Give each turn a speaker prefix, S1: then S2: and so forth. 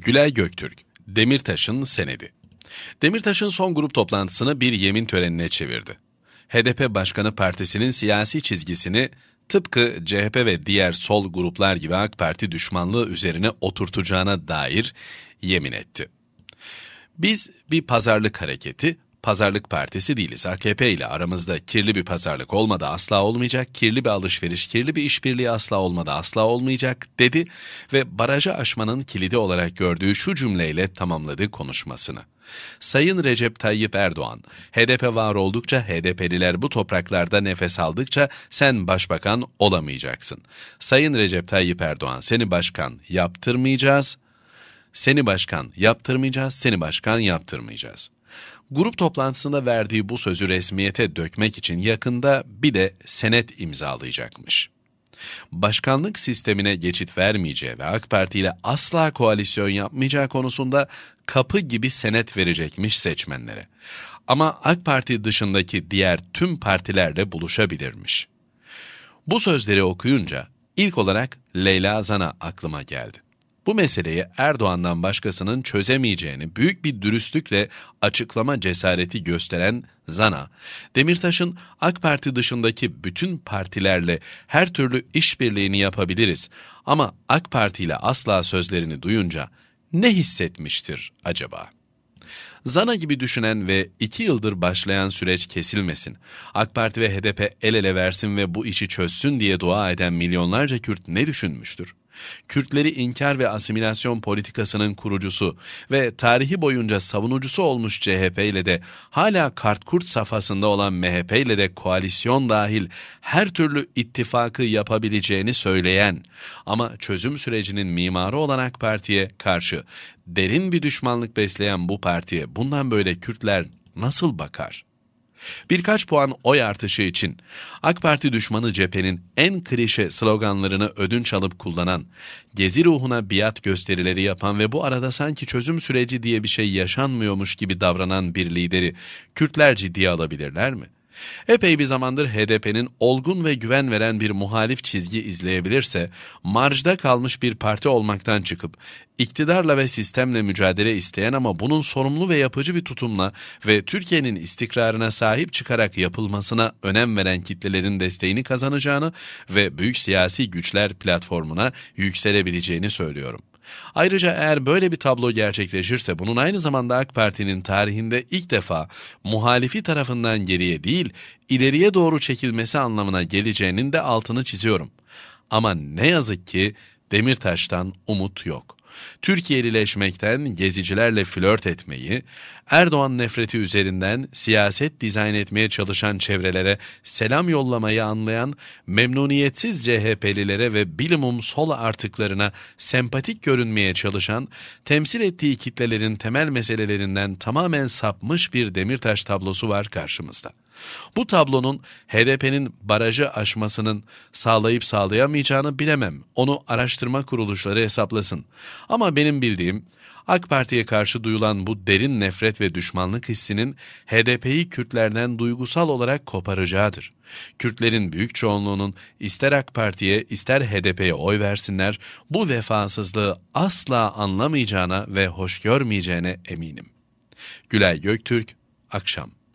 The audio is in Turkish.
S1: Gülay Göktürk, Demirtaş'ın senedi. Demirtaş'ın son grup toplantısını bir yemin törenine çevirdi. HDP Başkanı Partisi'nin siyasi çizgisini tıpkı CHP ve diğer sol gruplar gibi AK Parti düşmanlığı üzerine oturtacağına dair yemin etti. Biz bir pazarlık hareketi, pazarlık partisi değiliz. AKP ile aramızda kirli bir pazarlık olmadı asla olmayacak, kirli bir alışveriş, kirli bir işbirliği asla olmadı asla olmayacak dedi ve barajı aşmanın kilidi olarak gördüğü şu cümleyle tamamladı konuşmasını. Sayın Recep Tayyip Erdoğan, HDP var oldukça HDP'liler bu topraklarda nefes aldıkça sen başbakan olamayacaksın. Sayın Recep Tayyip Erdoğan seni başkan yaptırmayacağız, seni başkan yaptırmayacağız, seni başkan yaptırmayacağız. Grup toplantısında verdiği bu sözü resmiyete dökmek için yakında bir de senet imzalayacakmış. Başkanlık sistemine geçit vermeyeceği ve AK Parti ile asla koalisyon yapmayacağı konusunda kapı gibi senet verecekmiş seçmenlere. Ama AK Parti dışındaki diğer tüm partilerle buluşabilirmiş. Bu sözleri okuyunca ilk olarak Leyla Zana aklıma geldi bu meseleyi Erdoğan'dan başkasının çözemeyeceğini büyük bir dürüstlükle açıklama cesareti gösteren Zana, Demirtaş'ın AK Parti dışındaki bütün partilerle her türlü işbirliğini yapabiliriz ama AK Parti ile asla sözlerini duyunca ne hissetmiştir acaba? Zana gibi düşünen ve iki yıldır başlayan süreç kesilmesin. AK Parti ve HDP el ele versin ve bu işi çözsün diye dua eden milyonlarca Kürt ne düşünmüştür? Kürtleri inkar ve asimilasyon politikasının kurucusu ve tarihi boyunca savunucusu olmuş CHP ile de hala Kart kartkurt safhasında olan MHP ile de koalisyon dahil her türlü ittifakı yapabileceğini söyleyen ama çözüm sürecinin mimarı olan AK Parti'ye karşı derin bir düşmanlık besleyen bu partiye bundan böyle Kürtler nasıl bakar? Birkaç puan oy artışı için AK Parti düşmanı cephenin en klişe sloganlarını ödünç alıp kullanan, gezi ruhuna biat gösterileri yapan ve bu arada sanki çözüm süreci diye bir şey yaşanmıyormuş gibi davranan bir lideri Kürtler ciddiye alabilirler mi? Epey bir zamandır HDP'nin olgun ve güven veren bir muhalif çizgi izleyebilirse, marjda kalmış bir parti olmaktan çıkıp, iktidarla ve sistemle mücadele isteyen ama bunun sorumlu ve yapıcı bir tutumla ve Türkiye'nin istikrarına sahip çıkarak yapılmasına önem veren kitlelerin desteğini kazanacağını ve büyük siyasi güçler platformuna yükselebileceğini söylüyorum. Ayrıca eğer böyle bir tablo gerçekleşirse bunun aynı zamanda AK Parti'nin tarihinde ilk defa muhalifi tarafından geriye değil ileriye doğru çekilmesi anlamına geleceğinin de altını çiziyorum. Ama ne yazık ki Demirtaş'tan umut yok. Türkiye'lileşmekten gezicilerle flört etmeyi, Erdoğan nefreti üzerinden siyaset dizayn etmeye çalışan çevrelere selam yollamayı anlayan memnuniyetsiz CHP'lilere ve bilimum sol artıklarına sempatik görünmeye çalışan, temsil ettiği kitlelerin temel meselelerinden tamamen sapmış bir Demirtaş tablosu var karşımızda. Bu tablonun HDP'nin barajı aşmasının sağlayıp sağlayamayacağını bilemem. Onu araştırma kuruluşları hesaplasın. Ama benim bildiğim AK Parti'ye karşı duyulan bu derin nefret ve düşmanlık hissinin HDP'yi Kürtlerden duygusal olarak koparacağıdır. Kürtlerin büyük çoğunluğunun ister AK Parti'ye ister HDP'ye oy versinler bu vefasızlığı asla anlamayacağına ve hoş görmeyeceğine eminim. Gülay Göktürk, Akşam